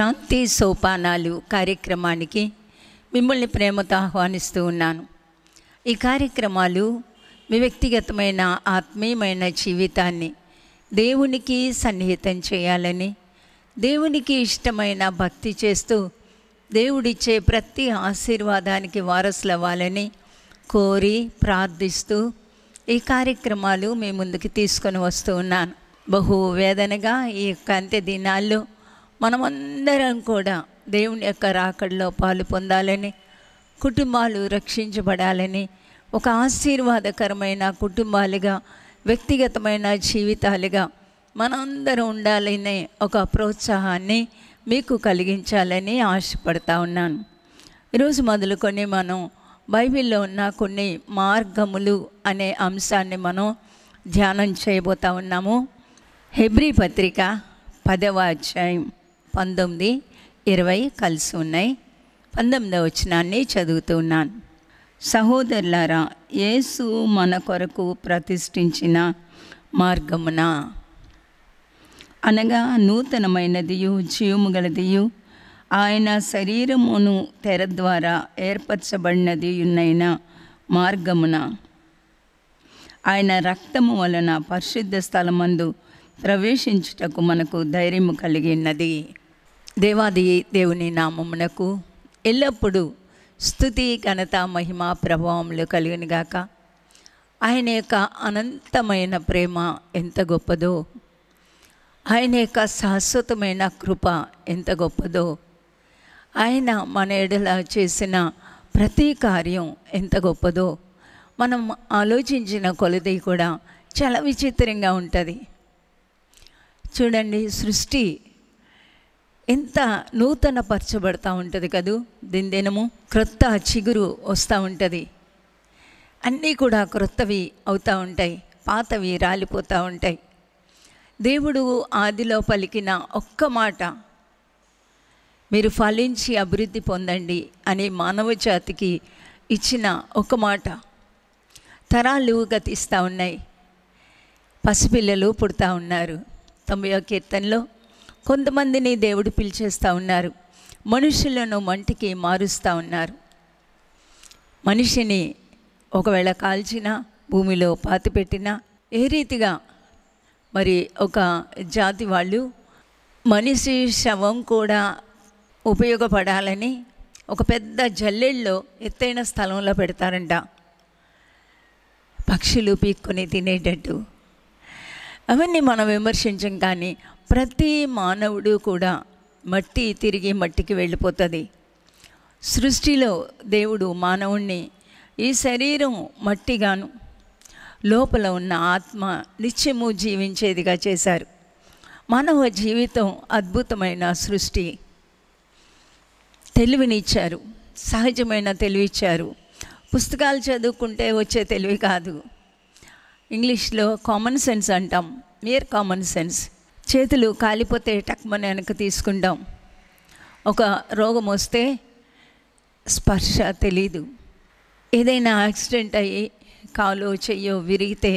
శాంతి సోపానాలు కార్యక్రమానికి మిమ్మల్ని ప్రేమతో ఆహ్వానిస్తూ ఉన్నాను ఈ కార్యక్రమాలు మీ వ్యక్తిగతమైన ఆత్మీయమైన జీవితాన్ని దేవునికి సన్నిహితం చేయాలని దేవునికి ఇష్టమైన భక్తి చేస్తూ దేవుడిచ్చే ప్రతి ఆశీర్వాదానికి వారసులవ్వాలని కోరి ప్రార్థిస్తూ ఈ కార్యక్రమాలు మీ ముందుకు తీసుకొని వస్తూ ఉన్నాను బహు వేదనగా ఈ యొక్క అంత్య దినాల్లో మనమందరం కూడా దేవుని యొక్క రాకడలో పాలు పొందాలని కుటుంబాలు రక్షించబడాలని ఒక ఆశీర్వాదకరమైన కుటుంబాలుగా వ్యక్తిగతమైన జీవితాలుగా మనందరం ఉండాలనే ఒక ప్రోత్సాహాన్ని మీకు కలిగించాలని ఆశపడతా ఉన్నాను ఈరోజు మొదలుకొని మనం బైబిల్లో ఉన్న కొన్ని మార్గములు అనే అంశాన్ని మనం ధ్యానం చేయబోతా ఉన్నాము హెబ్రి పత్రిక పదవ అధ్యాయం పంతొమ్మిది ఇరవై కలిసి ఉన్నాయి పంతొమ్మిదవ వచ్చినాన్ని చదువుతున్నాను సహోదరులారా యేసు మన కొరకు ప్రతిష్ఠించిన మార్గమున అనగా నూతనమైనదియు జీవముగలదియు ఆయన శరీరమును తెర ద్వారా ఏర్పరచబడినది ఉన్నైన మార్గమున ఆయన రక్తము వలన పరిశుద్ధ స్థలమందు ప్రవేశించుటకు మనకు ధైర్యము కలిగినది దేవాది దేవుని నామమునకు ఎల్లప్పుడూ స్థుతి ఘనత మహిమ ప్రభావములు కలిగినగాక ఆయన యొక్క అనంతమైన ప్రేమ ఎంత గొప్పదో ఆయన యొక్క శాశ్వతమైన కృప ఎంత గొప్పదో ఆయన మన ఎడల చేసిన ప్రతి కార్యం ఎంత గొప్పదో మనం ఆలోచించిన కొలది కూడా చాలా విచిత్రంగా ఉంటుంది చూడండి సృష్టి ఎంత నూతన పరచబడతా ఉంటుంది కదూ దినము క్రొత్త చిగురు వస్తూ ఉంటుంది అన్నీ కూడా క్రొత్తవి అవుతూ ఉంటాయి పాతవి రాలిపోతూ ఉంటాయి దేవుడు ఆదిలో పలికిన ఒక్క మాట మీరు ఫలించి అభివృద్ధి పొందండి అనే మానవ జాతికి ఇచ్చిన ఒక మాట తరాలు గతిస్తూ ఉన్నాయి పసిపిల్లలు పుడతా ఉన్నారు తొంభై కీర్తనలో కొంతమందిని దేవుడు పిలిచేస్తూ ఉన్నారు మనుషులను మంటికి మారుస్తూ ఉన్నారు మనిషిని ఒకవేళ కాల్చినా భూమిలో పాతిపెట్టినా ఏ రీతిగా మరి ఒక జాతి వాళ్ళు మనిషి శవం కూడా ఉపయోగపడాలని ఒక పెద్ద జల్లెళ్ళలో ఎత్తైన స్థలంలో పెడతారంట పక్షులు పీక్కొని తినేటట్టు అవన్నీ మనం విమర్శించం కానీ ప్రతి మానవుడు కూడా మట్టి తిరిగి మట్టికి వెళ్ళిపోతుంది సృష్టిలో దేవుడు మానవుణ్ణి ఈ శరీరం మట్టిగాను లోపల ఉన్న ఆత్మ నిత్యము జీవించేదిగా చేశారు మానవ జీవితం అద్భుతమైన సృష్టి తెలివినిచ్చారు సహజమైన తెలివిచ్చారు పుస్తకాలు చదువుకుంటే వచ్చే తెలివి కాదు ఇంగ్లీష్లో కామన్ సెన్స్ అంటాం మియర్ కామన్ సెన్స్ చేతులు కాలిపోతే టక్మని వెనక తీసుకుంటాం ఒక రోగం వస్తే స్పర్శ తెలీదు ఏదైనా యాక్సిడెంట్ అయ్యి కాలు చెయ్యో విరిగితే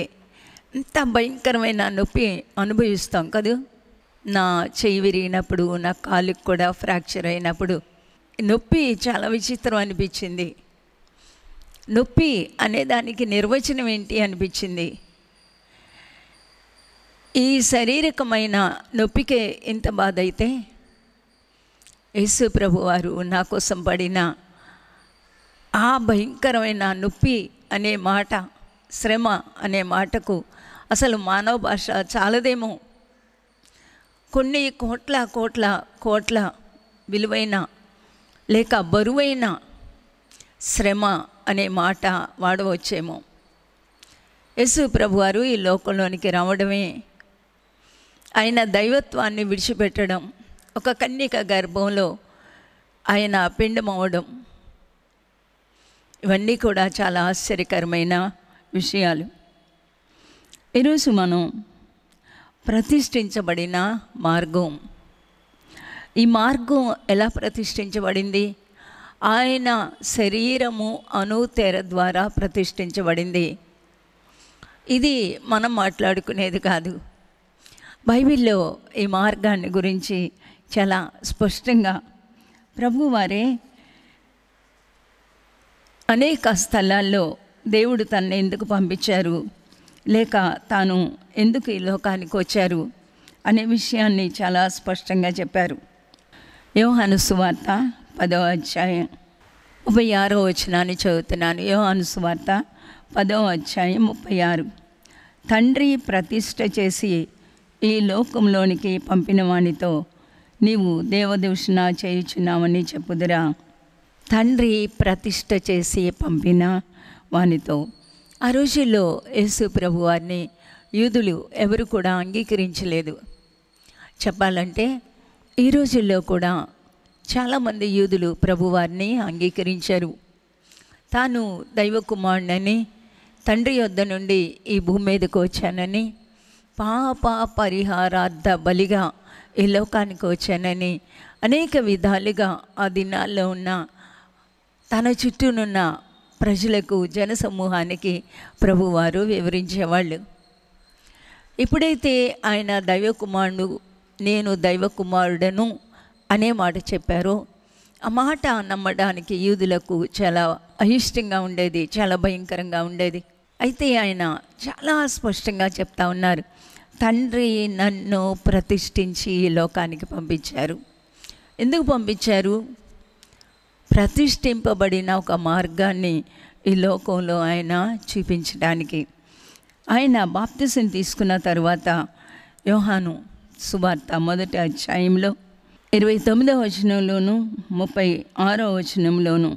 ఎంత భయంకరమైన నొప్పి అనుభవిస్తాం కదూ నా చెయ్యి విరిగినప్పుడు నా కాలుకి కూడా ఫ్రాక్చర్ అయినప్పుడు నొప్పి చాలా విచిత్రం అనిపించింది నొప్పి అనేదానికి నిర్వచనం ఏంటి అనిపించింది ఈ శారీరకమైన నొప్పికే ఇంత బాధ అయితే యేసు ప్రభు వారు నా కోసం పడిన ఆ భయంకరమైన నొప్పి అనే మాట శ్రమ అనే మాటకు అసలు మానవ భాష చాలదేమో కొన్ని కోట్ల కోట్ల కోట్ల విలువైన లేక బరువైన శ్రమ అనే మాట వాడవచ్చేమో యేసు ప్రభువారు ఈ లోకంలోనికి రావడమే ఆయన దైవత్వాన్ని విడిచిపెట్టడం ఒక కన్యక గర్భంలో ఆయన పిండం అవడం ఇవన్నీ కూడా చాలా ఆశ్చర్యకరమైన విషయాలు ఈరోజు మనం ప్రతిష్ఠించబడిన మార్గం ఈ మార్గం ఎలా ప్రతిష్ఠించబడింది ఆయన శరీరము అనుతెర ద్వారా ప్రతిష్ఠించబడింది ఇది మనం మాట్లాడుకునేది కాదు బైబిల్లో ఈ మార్గాన్ని గురించి చాలా స్పష్టంగా ప్రభువారే అనేక స్థలాల్లో దేవుడు తనను ఎందుకు పంపించారు లేక తాను ఎందుకు ఈ లోకానికి వచ్చారు అనే విషయాన్ని చాలా స్పష్టంగా చెప్పారు యోహాను సువార్త పదో అధ్యాయం ముప్పై ఆరో వచనాన్ని చదువుతున్నాను యోహాను సువార్త పదో అధ్యాయం ముప్పై ఆరు తండ్రి ప్రతిష్ట చేసి ఈ లోకంలోనికి పంపిన వానితో నీవు దేవదూషణ చేయుచున్నామని చెప్పుదురా తండ్రి ప్రతిష్ట చేసి పంపిన వానితో ఆ రోజుల్లో యేసు ప్రభు వారిని యూదులు ఎవరు కూడా అంగీకరించలేదు చెప్పాలంటే ఈ రోజుల్లో కూడా చాలామంది యూదులు ప్రభువారిని అంగీకరించారు తాను దైవకుమారుడని తండ్రి యొద్ద నుండి ఈ భూమి మీదకు వచ్చానని పాప పరిహారార్థ బలిగా ఈ లోకానికి వచ్చానని అనేక విధాలుగా ఆ దినాల్లో ఉన్న తన చుట్టూనున్న ప్రజలకు జనసమూహానికి ప్రభువారు వివరించేవాళ్ళు ఎప్పుడైతే ఆయన దైవకుమారుడు నేను దైవకుమారుడను అనే మాట చెప్పారో ఆ మాట నమ్మడానికి యూదులకు చాలా అయిష్టంగా ఉండేది చాలా భయంకరంగా ఉండేది అయితే ఆయన చాలా స్పష్టంగా చెప్తా ఉన్నారు తండ్రి నన్ను ప్రతిష్ఠించి ఈ లోకానికి పంపించారు ఎందుకు పంపించారు ప్రతిష్ఠింపబడిన ఒక మార్గాన్ని ఈ లోకంలో ఆయన చూపించడానికి ఆయన బాప్తిసం తీసుకున్న తర్వాత యోహాను సువార్త మొదటి అధ్యాయంలో ఇరవై తొమ్మిదవ వచనంలోను ముప్పై ఆరో వచనంలోను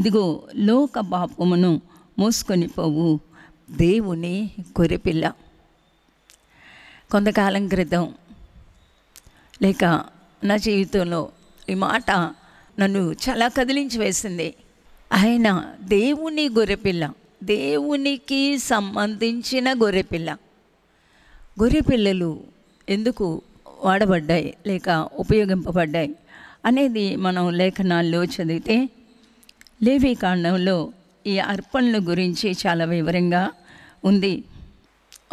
ఇదిగో లోక పాపమును మోసుకొని పోవు దేవుని కొరిపిల్ల కొంతకాలం క్రితం లేక నా జీవితంలో ఈ మాట నన్ను చాలా కదిలించి వేసింది ఆయన దేవుని గొర్రెపిల్ల దేవునికి సంబంధించిన గొర్రెపిల్ల గొర్రెపిల్లలు ఎందుకు వాడబడ్డాయి లేక ఉపయోగింపబడ్డాయి అనేది మనం లేఖనాల్లో చదివితే లేవి కాండంలో ఈ అర్పణల గురించి చాలా వివరంగా ఉంది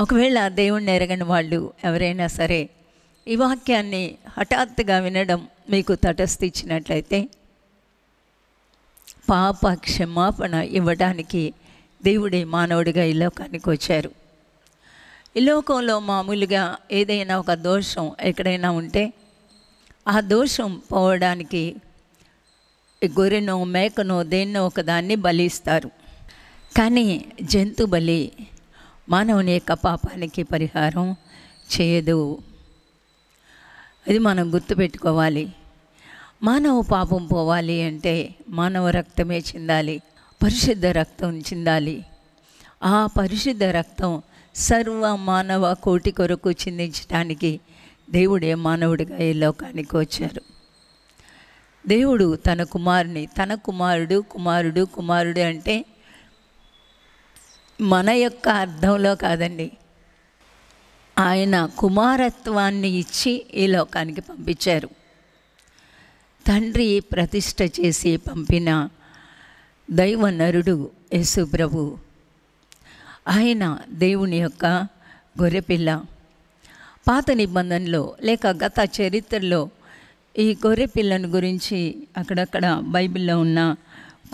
ఒకవేళ దేవుణ్ణి ఎరగని వాళ్ళు ఎవరైనా సరే ఈ వాక్యాన్ని హఠాత్తుగా వినడం మీకు తటస్థిచ్చినట్లయితే పాప క్షమాపణ ఇవ్వడానికి దేవుడే మానవుడిగా ఈ లోకానికి వచ్చారు ఈ లోకంలో మామూలుగా ఏదైనా ఒక దోషం ఎక్కడైనా ఉంటే ఆ దోషం పోవడానికి గొర్రెనో మేకనో దేన్నో ఒకదాన్ని బలిస్తారు కానీ జంతు బలి మానవుని యొక్క పాపానికి పరిహారం చేయదు అది మనం గుర్తుపెట్టుకోవాలి మానవ పాపం పోవాలి అంటే మానవ రక్తమే చెందాలి పరిశుద్ధ రక్తం చెందాలి ఆ పరిశుద్ధ రక్తం సర్వ మానవ కోటి కొరకు చిందించడానికి దేవుడే మానవుడిగా ఈ లోకానికి వచ్చారు దేవుడు తన కుమారుని తన కుమారుడు కుమారుడు కుమారుడు అంటే మన యొక్క అర్థంలో కాదండి ఆయన కుమారత్వాన్ని ఇచ్చి ఈ లోకానికి పంపించారు తండ్రి ప్రతిష్ట చేసి పంపిన దైవ నరుడు యేసు ప్రభు ఆయన దేవుని యొక్క గొర్రెపిల్ల పాత నిబంధనలో లేక గత చరిత్రలో ఈ గొర్రెపిల్లను గురించి అక్కడక్కడ బైబిల్లో ఉన్న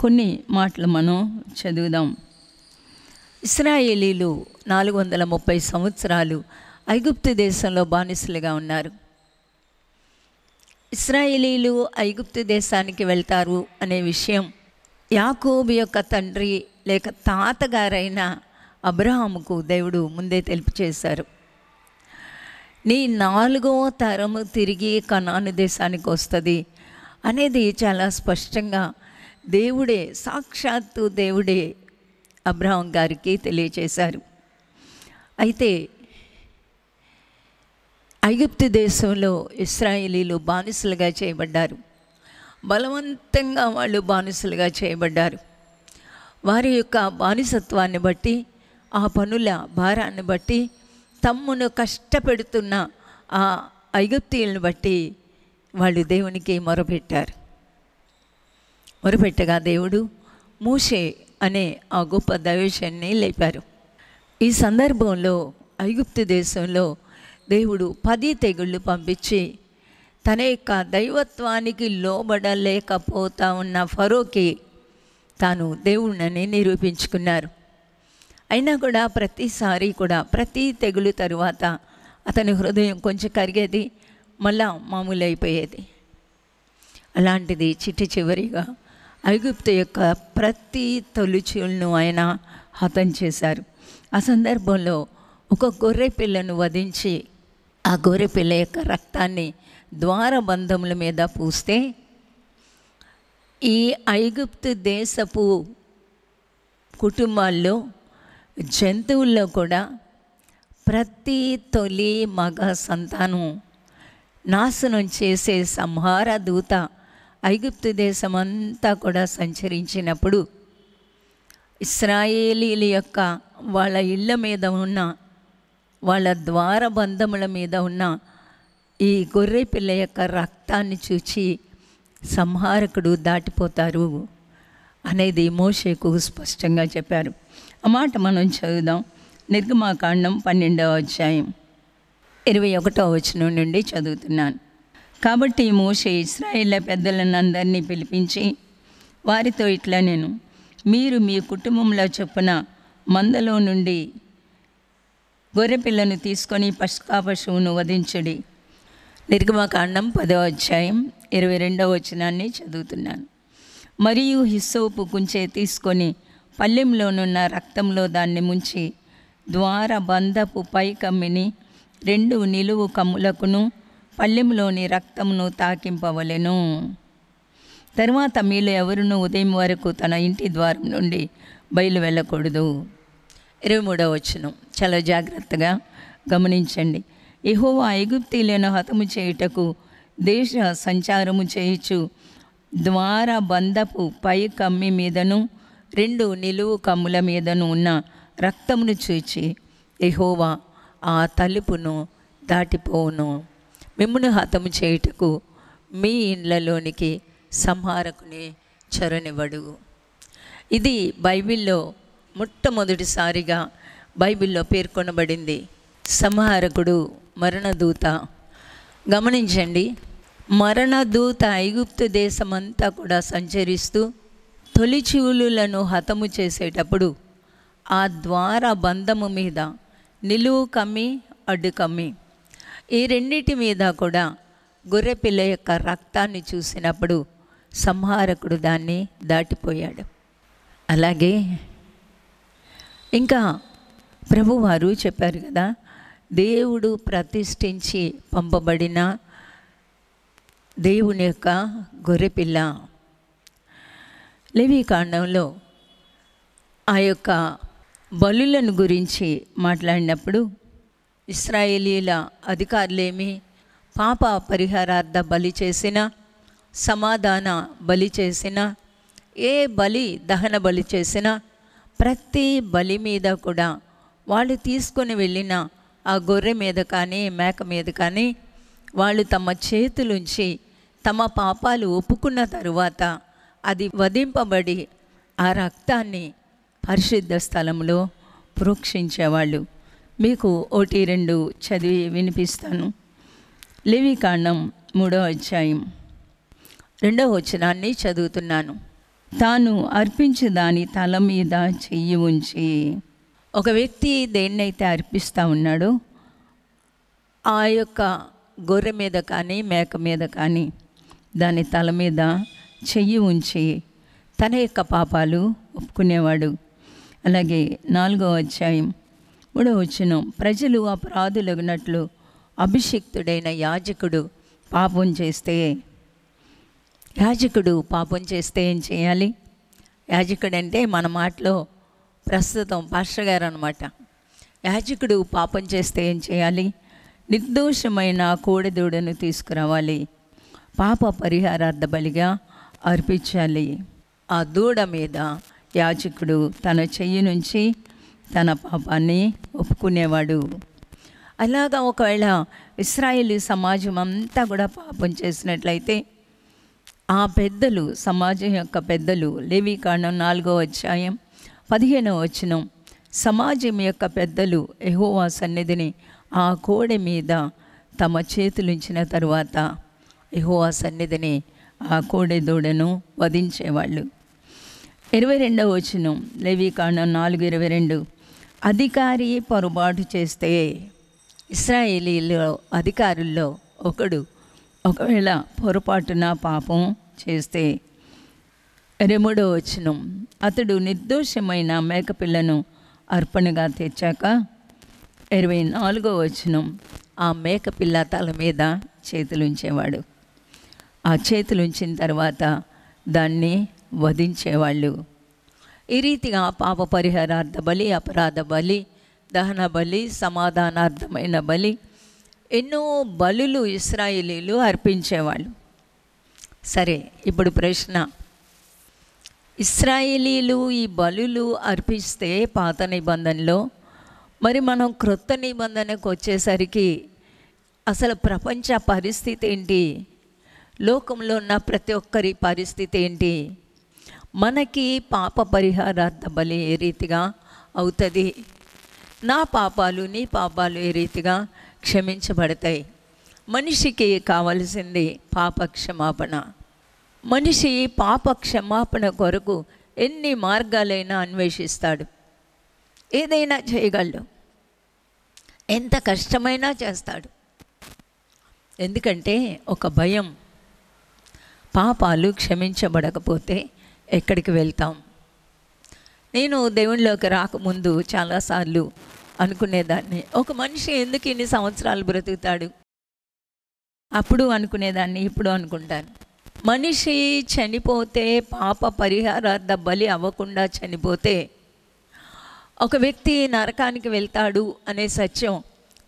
కొన్ని మాటలు మనం చదువుదాం ఇస్రాయేలీలు నాలుగు వందల ముప్పై సంవత్సరాలు ఐగుప్తు దేశంలో బానిసలుగా ఉన్నారు ఇస్రాయేలీలు ఐగుప్తు దేశానికి వెళ్తారు అనే విషయం యాకోబు యొక్క తండ్రి లేక తాతగారైన అబ్రహాముకు దేవుడు ముందే తెలుపు చేశారు నీ నాలుగో తరము తిరిగి కనాను దేశానికి వస్తుంది అనేది చాలా స్పష్టంగా దేవుడే సాక్షాత్తు దేవుడే అబ్రహం గారికి తెలియచేశారు అయితే ఐగుప్తు దేశంలో ఇస్రాయేలీలు బానిసలుగా చేయబడ్డారు బలవంతంగా వాళ్ళు బానిసలుగా చేయబడ్డారు వారి యొక్క బానిసత్వాన్ని బట్టి ఆ పనుల భారాన్ని బట్టి తమ్మును కష్టపెడుతున్న ఆ ఐగుప్తీయులను బట్టి వాళ్ళు దేవునికి మొరపెట్టారు మొరపెట్టగా దేవుడు మూసే అనే ఆ గొప్ప దైవశన్ని లేపారు ఈ సందర్భంలో ఐగుప్తు దేశంలో దేవుడు పది తెగుళ్ళు పంపించి తన యొక్క దైవత్వానికి లోబడలేకపోతా ఉన్న ఫరోకి తాను దేవుణ్ణని నిరూపించుకున్నారు అయినా కూడా ప్రతిసారి కూడా ప్రతి తెగులు తరువాత అతని హృదయం కొంచెం కరిగేది మళ్ళా మామూలు అయిపోయేది అలాంటిది చిట్టి చివరిగా ఐగుప్తు యొక్క ప్రతి తొలిచూలను ఆయన హతం చేశారు ఆ సందర్భంలో ఒక గొర్రె పిల్లను వధించి ఆ గొర్రె పిల్ల యొక్క రక్తాన్ని ద్వారబంధముల మీద పూస్తే ఈ ఐగుప్తు దేశపు కుటుంబాల్లో జంతువుల్లో కూడా ప్రతి తొలి మగ సంతానం నాశనం చేసే సంహార దూత ఐగుప్తు దేశమంతా కూడా సంచరించినప్పుడు ఇస్రాయేలీల యొక్క వాళ్ళ ఇళ్ళ మీద ఉన్న వాళ్ళ ద్వార బంధముల మీద ఉన్న ఈ గొర్రె పిల్ల యొక్క రక్తాన్ని చూచి సంహారకుడు దాటిపోతారు అనేది మోషేకు స్పష్టంగా చెప్పారు ఆ మాట మనం చదువుదాం నిర్గమాకాండం పన్నెండవ అధ్యాయం ఇరవై ఒకటో వచనం నుండి చదువుతున్నాను కాబట్టి మోషే ఇస్రాయిల్ల పెద్దలను అందరినీ పిలిపించి వారితో ఇట్లా నేను మీరు మీ కుటుంబంలో చొప్పున మందలో నుండి గొర్రెపిల్లను తీసుకొని పసుకా పశువును వధించుడి నిర్గమకాండం పదో అధ్యాయం ఇరవై రెండవ వచనాన్ని చదువుతున్నాను మరియు హిస్సోపు కుంచే తీసుకొని పల్లెంలోనున్న రక్తంలో దాన్ని ముంచి ద్వార బంధపు పై కమ్మిని రెండు నిలువు కమ్ములకును పళ్ళెంలోని రక్తమును తాకింపవలెను తరువాత మీలో ఎవరునూ ఉదయం వరకు తన ఇంటి ద్వారం నుండి బయలు వెళ్ళకూడదు ఇరవై మూడవ వచ్చును చాలా జాగ్రత్తగా గమనించండి ఎహోవా ఐగుప్తీలను హతము చేయుటకు దేశ సంచారము చేయుచు ద్వార బంధపు పై కమ్మి మీదను రెండు నిలువు కమ్ముల మీదను ఉన్న రక్తమును చూచి ఎహోవా ఆ తలుపును దాటిపోవును మిమ్మల్ని హతము చేయుటకు మీ ఇండ్లలోనికి సంహారకుని చొరనివ్వడు ఇది బైబిల్లో మొట్టమొదటిసారిగా బైబిల్లో పేర్కొనబడింది సంహారకుడు మరణదూత గమనించండి మరణదూత ఐగుప్తు దేశమంతా కూడా సంచరిస్తూ తొలిచూలులను హతము చేసేటప్పుడు ఆ ద్వార బంధము మీద నిలువు కమ్మి అడ్డు కమ్మి ఈ రెండింటి మీద కూడా గొర్రెపిల్ల యొక్క రక్తాన్ని చూసినప్పుడు సంహారకుడు దాన్ని దాటిపోయాడు అలాగే ఇంకా ప్రభువారు చెప్పారు కదా దేవుడు ప్రతిష్ఠించి పంపబడిన దేవుని యొక్క గొర్రెపిల్ల లేవి కాండంలో ఆ యొక్క బలులను గురించి మాట్లాడినప్పుడు ఇస్రాయేలీల అధికారులేమి పాప పరిహారార్థ బలి చేసిన సమాధాన బలి చేసిన ఏ బలి దహన బలి చేసిన ప్రతి బలి మీద కూడా వాళ్ళు తీసుకొని వెళ్ళిన ఆ గొర్రె మీద కానీ మేక మీద కానీ వాళ్ళు తమ చేతులుంచి తమ పాపాలు ఒప్పుకున్న తరువాత అది వధింపబడి ఆ రక్తాన్ని పరిశుద్ధ స్థలంలో ప్రోక్షించేవాళ్ళు మీకు ఒకటి రెండు చదివి వినిపిస్తాను లేవికాండం మూడో అధ్యాయం రెండవ వచనాన్ని చదువుతున్నాను తాను అర్పించే దాని తల మీద చెయ్యి ఉంచి ఒక వ్యక్తి దేన్నైతే అర్పిస్తూ ఉన్నాడో ఆ యొక్క గొర్రె మీద కానీ మేక మీద కానీ దాని తల మీద చెయ్యి ఉంచి తన యొక్క పాపాలు ఒప్పుకునేవాడు అలాగే నాలుగో అధ్యాయం మూడవ వచనం ప్రజలు అపరాధులగినట్లు అభిషిక్తుడైన యాజకుడు పాపం చేస్తే యాజకుడు పాపం చేస్తే ఏం చేయాలి యాజకుడు అంటే మన మాటలో ప్రస్తుతం పాస్టర్ గారు అనమాట యాజకుడు పాపం చేస్తే ఏం చేయాలి నిర్దోషమైన కోడెదూడను తీసుకురావాలి పాప పరిహారార్థ బలిగా అర్పించాలి ఆ దూడ మీద యాజకుడు తన చెయ్యి నుంచి తన పాపాన్ని ఒప్పుకునేవాడు అలాగా ఒకవేళ ఇస్రాయేలీ సమాజం అంతా కూడా పాపం చేసినట్లయితే ఆ పెద్దలు సమాజం యొక్క పెద్దలు లేవీకాండం నాలుగో అధ్యాయం పదిహేనో వచనం సమాజం యొక్క పెద్దలు ఎహోవా సన్నిధిని ఆ కోడె మీద తమ చేతులుంచిన తరువాత ఎహోవా సన్నిధిని ఆ కోడె దూడను వధించేవాళ్ళు ఇరవై రెండవ వచనం లేవీకాండం నాలుగు ఇరవై రెండు అధికారి పొరపాటు చేస్తే ఇస్రాయేలీలో అధికారుల్లో ఒకడు ఒకవేళ పొరపాటున పాపం చేస్తే రెముడో వచ్చిన అతడు నిర్దోషమైన మేకపిల్లను అర్పణగా తెచ్చాక ఇరవై నాలుగో వచ్చును ఆ మేకపిల్ల తల మీద చేతులుంచేవాడు ఆ చేతులుంచిన తర్వాత దాన్ని వధించేవాళ్ళు ఈ రీతిగా పాప పరిహారార్థ బలి అపరాధ బలి దహన బలి సమాధానార్థమైన బలి ఎన్నో బలులు ఇస్రాయిలీలు అర్పించేవాళ్ళు సరే ఇప్పుడు ప్రశ్న ఇస్రాయిలీలు ఈ బలులు అర్పిస్తే పాత నిబంధనలో మరి మనం క్రొత్త నిబంధనకు వచ్చేసరికి అసలు ప్రపంచ పరిస్థితి ఏంటి లోకంలో ఉన్న ప్రతి ఒక్కరి పరిస్థితి ఏంటి మనకి పాప పరిహారార్థ బలి ఏ రీతిగా అవుతుంది నా పాపాలు నీ పాపాలు ఏ రీతిగా క్షమించబడతాయి మనిషికి కావలసింది పాప క్షమాపణ మనిషి పాప క్షమాపణ కొరకు ఎన్ని మార్గాలైనా అన్వేషిస్తాడు ఏదైనా చేయగలడు ఎంత కష్టమైనా చేస్తాడు ఎందుకంటే ఒక భయం పాపాలు క్షమించబడకపోతే ఎక్కడికి వెళ్తాం నేను దేవునిలోకి రాకముందు చాలాసార్లు అనుకునేదాన్ని ఒక మనిషి ఎందుకు ఇన్ని సంవత్సరాలు బ్రతుకుతాడు అప్పుడు అనుకునేదాన్ని ఇప్పుడు అనుకుంటాను మనిషి చనిపోతే పాప పరిహారార్థ బలి అవ్వకుండా చనిపోతే ఒక వ్యక్తి నరకానికి వెళ్తాడు అనే సత్యం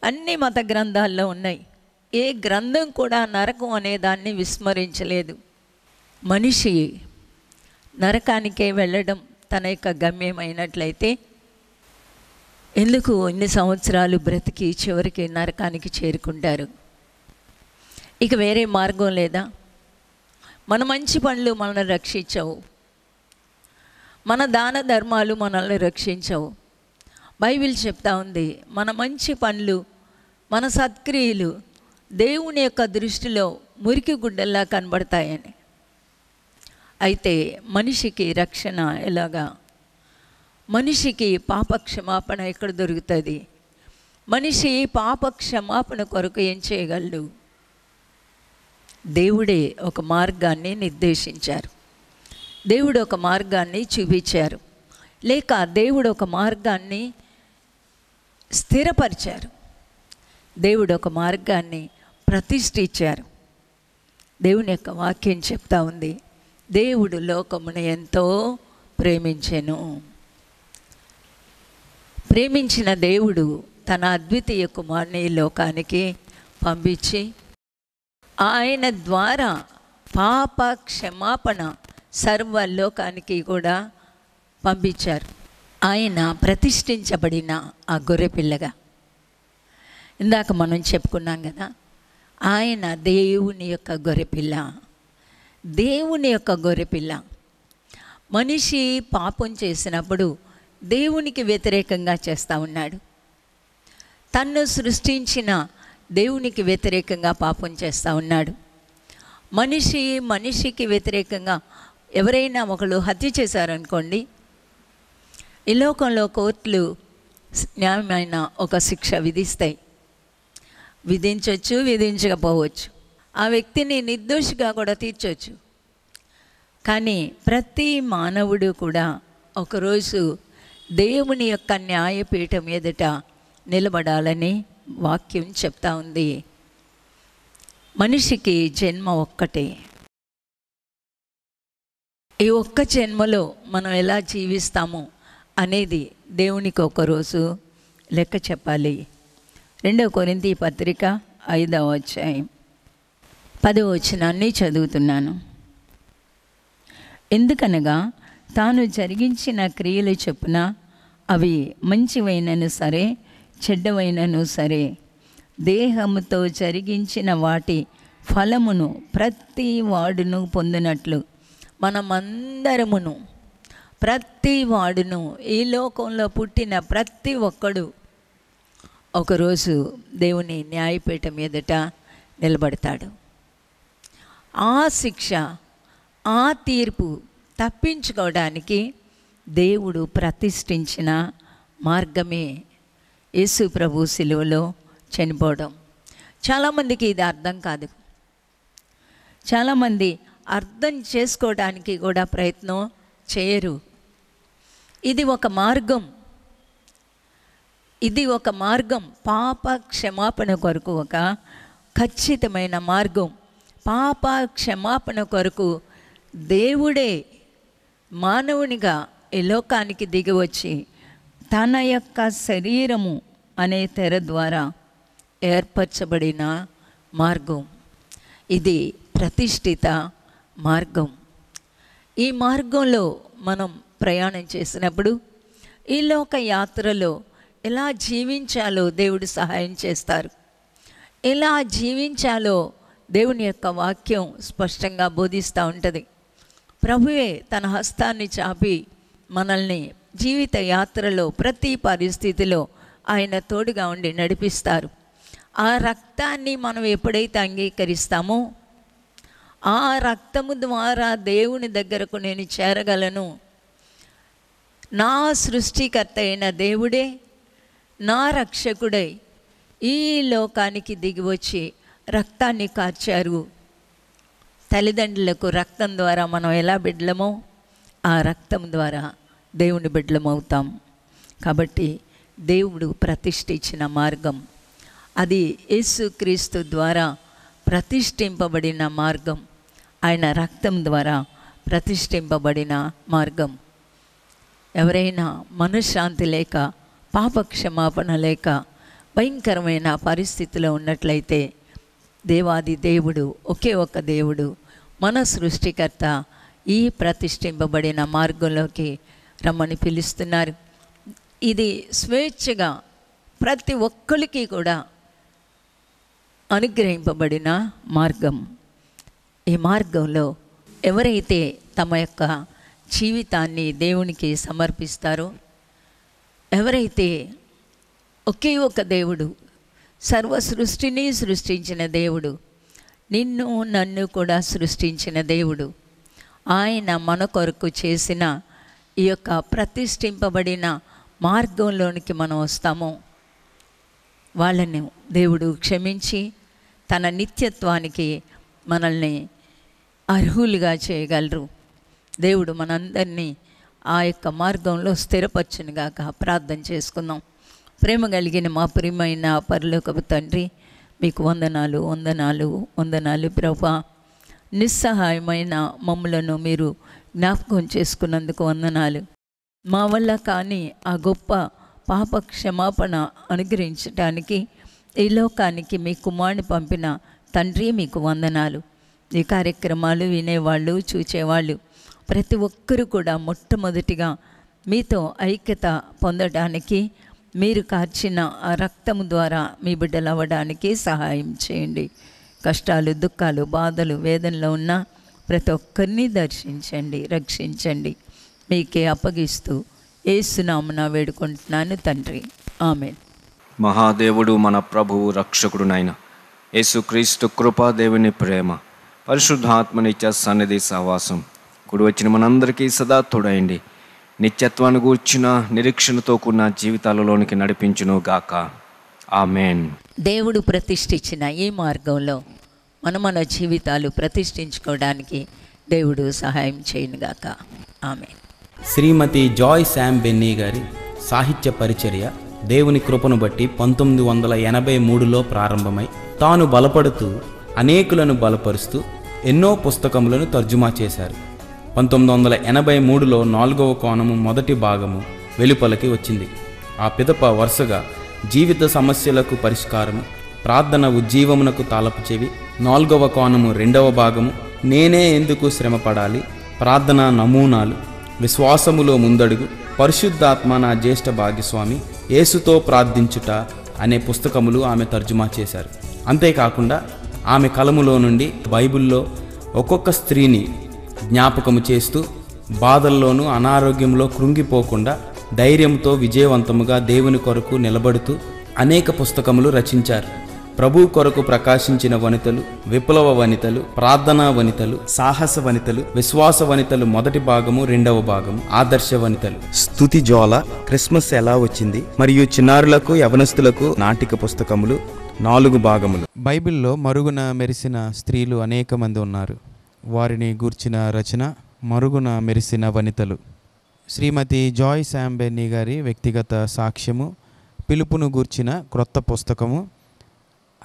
అన్ని మత గ్రంథాల్లో ఉన్నాయి ఏ గ్రంథం కూడా నరకం అనేదాన్ని విస్మరించలేదు మనిషి నరకానికే వెళ్ళడం తన యొక్క గమ్యమైనట్లయితే ఎందుకు ఇన్ని సంవత్సరాలు బ్రతికి చివరికి నరకానికి చేరుకుంటారు ఇక వేరే మార్గం లేదా మన మంచి పనులు మనల్ని రక్షించవు మన దాన ధర్మాలు మనల్ని రక్షించవు బైబిల్ చెప్తా ఉంది మన మంచి పనులు మన సత్క్రియలు దేవుని యొక్క దృష్టిలో మురికి గుడ్డల్లా కనబడతాయని అయితే మనిషికి రక్షణ ఎలాగా మనిషికి పాపక్షమాపణ ఎక్కడ దొరుకుతుంది మనిషి పాపక్షమాపణ కొరకు ఏం చేయగలడు దేవుడే ఒక మార్గాన్ని నిర్దేశించారు దేవుడు ఒక మార్గాన్ని చూపించారు లేక దేవుడు ఒక మార్గాన్ని స్థిరపరిచారు దేవుడు ఒక మార్గాన్ని ప్రతిష్ఠించారు దేవుని యొక్క వాక్యం చెప్తా ఉంది దేవుడు లోకమును ఎంతో ప్రేమించెను ప్రేమించిన దేవుడు తన అద్వితీయ కుమారుని లోకానికి పంపించి ఆయన ద్వారా పాప క్షమాపణ సర్వ లోకానికి కూడా పంపించారు ఆయన ప్రతిష్ఠించబడిన ఆ గొర్రెపిల్లగా ఇందాక మనం చెప్పుకున్నాం కదా ఆయన దేవుని యొక్క గొర్రెపిల్ల దేవుని యొక్క గొర్రెపిల్ల మనిషి పాపం చేసినప్పుడు దేవునికి వ్యతిరేకంగా చేస్తూ ఉన్నాడు తన్ను సృష్టించిన దేవునికి వ్యతిరేకంగా పాపం చేస్తూ ఉన్నాడు మనిషి మనిషికి వ్యతిరేకంగా ఎవరైనా ఒకళ్ళు హత్య చేశారనుకోండి ఈ లోకంలో కోర్టులు న్యాయమైన ఒక శిక్ష విధిస్తాయి విధించవచ్చు విధించకపోవచ్చు ఆ వ్యక్తిని నిర్దోషిగా కూడా తీర్చవచ్చు కానీ ప్రతి మానవుడు కూడా ఒకరోజు దేవుని యొక్క న్యాయపీఠం ఎదుట నిలబడాలని వాక్యం చెప్తా ఉంది మనిషికి జన్మ ఒక్కటే ఈ ఒక్క జన్మలో మనం ఎలా జీవిస్తాము అనేది దేవునికి ఒకరోజు లెక్క చెప్పాలి రెండవ కొరింతి పత్రిక ఐదవ అధ్యాయం పదవచనాన్ని చదువుతున్నాను ఎందుకనగా తాను జరిగించిన క్రియలు చెప్పున అవి మంచివైనను సరే చెడ్డవైనను సరే దేహముతో జరిగించిన వాటి ఫలమును ప్రతి వాడును పొందినట్లు మనమందరమును ప్రతి వాడును ఈ లోకంలో పుట్టిన ప్రతి ఒక్కడు ఒకరోజు దేవుని న్యాయపీఠం ఎదుట నిలబడతాడు ఆ శిక్ష ఆ తీర్పు తప్పించుకోవడానికి దేవుడు ప్రతిష్ఠించిన మార్గమే యేసు ప్రభు సిలువలో చనిపోవడం చాలామందికి ఇది అర్థం కాదు చాలామంది అర్థం చేసుకోవడానికి కూడా ప్రయత్నం చేయరు ఇది ఒక మార్గం ఇది ఒక మార్గం పాప క్షమాపణ కొరకు ఒక ఖచ్చితమైన మార్గం పాప క్షమాపణ కొరకు దేవుడే మానవునిగా ఈ లోకానికి దిగివచ్చి తన యొక్క శరీరము అనే తెర ద్వారా ఏర్పరచబడిన మార్గం ఇది ప్రతిష్ఠిత మార్గం ఈ మార్గంలో మనం ప్రయాణం చేసినప్పుడు ఈ లోక యాత్రలో ఎలా జీవించాలో దేవుడు సహాయం చేస్తారు ఎలా జీవించాలో దేవుని యొక్క వాక్యం స్పష్టంగా బోధిస్తూ ఉంటుంది ప్రభువే తన హస్తాన్ని చాపి మనల్ని జీవిత యాత్రలో ప్రతి పరిస్థితిలో ఆయన తోడుగా ఉండి నడిపిస్తారు ఆ రక్తాన్ని మనం ఎప్పుడైతే అంగీకరిస్తామో ఆ రక్తము ద్వారా దేవుని దగ్గరకు నేను చేరగలను నా సృష్టికర్త అయిన దేవుడే నా రక్షకుడై ఈ లోకానికి దిగివచ్చి రక్తాన్ని కార్చారు తల్లిదండ్రులకు రక్తం ద్వారా మనం ఎలా బిడ్డలమో ఆ రక్తం ద్వారా దేవుని బిడ్డలమవుతాం కాబట్టి దేవుడు ప్రతిష్ఠించిన మార్గం అది యేసుక్రీస్తు ద్వారా ప్రతిష్ఠింపబడిన మార్గం ఆయన రక్తం ద్వారా ప్రతిష్ఠింపబడిన మార్గం ఎవరైనా మనశ్శాంతి లేక పాప క్షమాపణ లేక భయంకరమైన పరిస్థితిలో ఉన్నట్లయితే దేవాది దేవుడు ఒకే ఒక దేవుడు మన సృష్టికర్త ఈ ప్రతిష్ఠింపబడిన మార్గంలోకి రమ్మని పిలుస్తున్నారు ఇది స్వేచ్ఛగా ప్రతి ఒక్కరికి కూడా అనుగ్రహింపబడిన మార్గం ఈ మార్గంలో ఎవరైతే తమ యొక్క జీవితాన్ని దేవునికి సమర్పిస్తారో ఎవరైతే ఒకే ఒక దేవుడు సర్వ సృష్టిని సృష్టించిన దేవుడు నిన్ను నన్ను కూడా సృష్టించిన దేవుడు ఆయన మన కొరకు చేసిన ఈ యొక్క ప్రతిష్ఠింపబడిన మార్గంలోనికి మనం వస్తాము వాళ్ళని దేవుడు క్షమించి తన నిత్యత్వానికి మనల్ని అర్హులుగా చేయగలరు దేవుడు మనందరినీ ఆ యొక్క మార్గంలో స్థిరపరచునుగాక ప్రార్థన చేసుకుందాం ప్రేమ కలిగిన మా ప్రియమైన పరలోకపు తండ్రి మీకు వందనాలు వందనాలు వందనాలు ప్రభా నిస్సహాయమైన మమ్మలను మీరు జ్ఞాపకం చేసుకున్నందుకు వందనాలు మా వల్ల కానీ ఆ గొప్ప పాప క్షమాపణ అనుగ్రహించడానికి ఈ లోకానికి మీ కుమారుని పంపిన తండ్రి మీకు వందనాలు ఈ కార్యక్రమాలు వినేవాళ్ళు చూచేవాళ్ళు ప్రతి ఒక్కరూ కూడా మొట్టమొదటిగా మీతో ఐక్యత పొందడానికి మీరు కార్చిన ఆ రక్తము ద్వారా మీ బిడ్డలు అవ్వడానికి సహాయం చేయండి కష్టాలు దుఃఖాలు బాధలు వేదనలో ఉన్న ప్రతి ఒక్కరిని దర్శించండి రక్షించండి మీకే అప్పగిస్తూ ఏసునామున వేడుకుంటున్నాను తండ్రి ఆమె మహాదేవుడు మన ప్రభువు రక్షకుడునైన యేసుక్రీస్తు కృపా కృపాదేవుని ప్రేమ పరిశుద్ధాత్మనిచ్చ సన్నిధి సహవాసం కుడి వచ్చిన మనందరికీ సదా తోడైండి నిత్యత్వాన్ని గూర్చిన నిరీక్షణతో కూడిన జీవితాలలోనికి నడిపించును గాక ఆమెన్ దేవుడు ప్రతిష్ఠించిన ఈ మార్గంలో మన మన జీవితాలు ప్రతిష్ఠించుకోవడానికి దేవుడు సహాయం చేయను గాక ఆమె శ్రీమతి జాయ్ శామ్ బెన్నీ గారి సాహిత్య పరిచర్య దేవుని కృపను బట్టి పంతొమ్మిది వందల ఎనభై మూడులో ప్రారంభమై తాను బలపడుతూ అనేకులను బలపరుస్తూ ఎన్నో పుస్తకములను తర్జుమా చేశారు పంతొమ్మిది వందల ఎనభై మూడులో నాలుగవ కోణము మొదటి భాగము వెలుపలకి వచ్చింది ఆ పిదప వరుసగా జీవిత సమస్యలకు పరిష్కారము ప్రార్థన ఉజ్జీవమునకు తాలపు చెవి నాలుగవ కోణము రెండవ భాగము నేనే ఎందుకు శ్రమపడాలి ప్రార్థన నమూనాలు విశ్వాసములో ముందడుగు పరిశుద్ధాత్మ నా జ్యేష్ఠ భాగస్వామి యేసుతో ప్రార్థించుట అనే పుస్తకములు ఆమె తర్జుమా చేశారు అంతేకాకుండా ఆమె కలములో నుండి బైబిల్లో ఒక్కొక్క స్త్రీని జ్ఞాపకము చేస్తూ బాధల్లోనూ అనారోగ్యంలో కృంగిపోకుండా ధైర్యంతో విజయవంతముగా దేవుని కొరకు నిలబడుతూ అనేక పుస్తకములు రచించారు ప్రభు కొరకు ప్రకాశించిన వనితలు విప్లవ వనితలు ప్రార్థనా వనితలు సాహస వనితలు విశ్వాస వనితలు మొదటి భాగము రెండవ భాగము ఆదర్శ వనితలు స్థుతి జోల క్రిస్మస్ ఎలా వచ్చింది మరియు చిన్నారులకు యవనస్తులకు నాటిక పుస్తకములు నాలుగు భాగములు బైబిల్లో మరుగున మెరిసిన స్త్రీలు అనేక మంది ఉన్నారు వారిని గూర్చిన రచన మరుగున మెరిసిన వనితలు శ్రీమతి జాయ్ శాంబెన్నీ గారి వ్యక్తిగత సాక్ష్యము పిలుపును గూర్చిన క్రొత్త పుస్తకము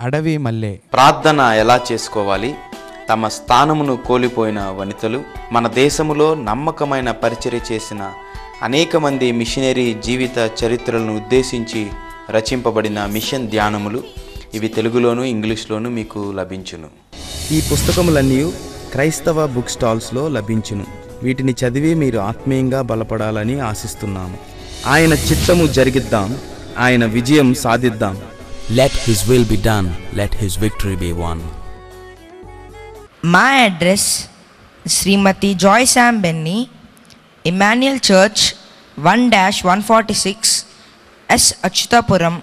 అడవి మల్లె ప్రార్థన ఎలా చేసుకోవాలి తమ స్థానమును కోల్పోయిన వనితలు మన దేశములో నమ్మకమైన పరిచర్య చేసిన అనేక మంది మిషనరీ జీవిత చరిత్రలను ఉద్దేశించి రచింపబడిన మిషన్ ధ్యానములు ఇవి తెలుగులోను ఇంగ్లీష్లోను మీకు లభించును ఈ పుస్తకములన్నీ క్రైస్తవ బుక్ స్టాల్స్లో లభించును వీటిని చదివి మీరు ఆత్మీయంగా బలపడాలని ఆశిస్తున్నాము ఆయన చిత్తము జరిగిద్దాం ఆయన విజయం సాధిద్దాం let his will be done let his victory be won మా address Shrimati Joy Sam Benny Emmanuel church one dash one forty six S Achyutapuram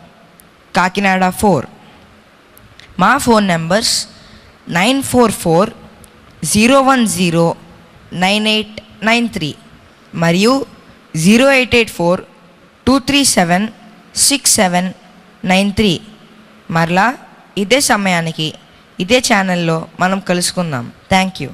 Kakinada four మా phone numbers nine four four zero one zero nine eight nine three మరియు zero eight eight four two three seven six seven nine three మరలా ఇదే సమయానికి ఇదే ఛానల్లో మనం కలుసుకుందాం thank you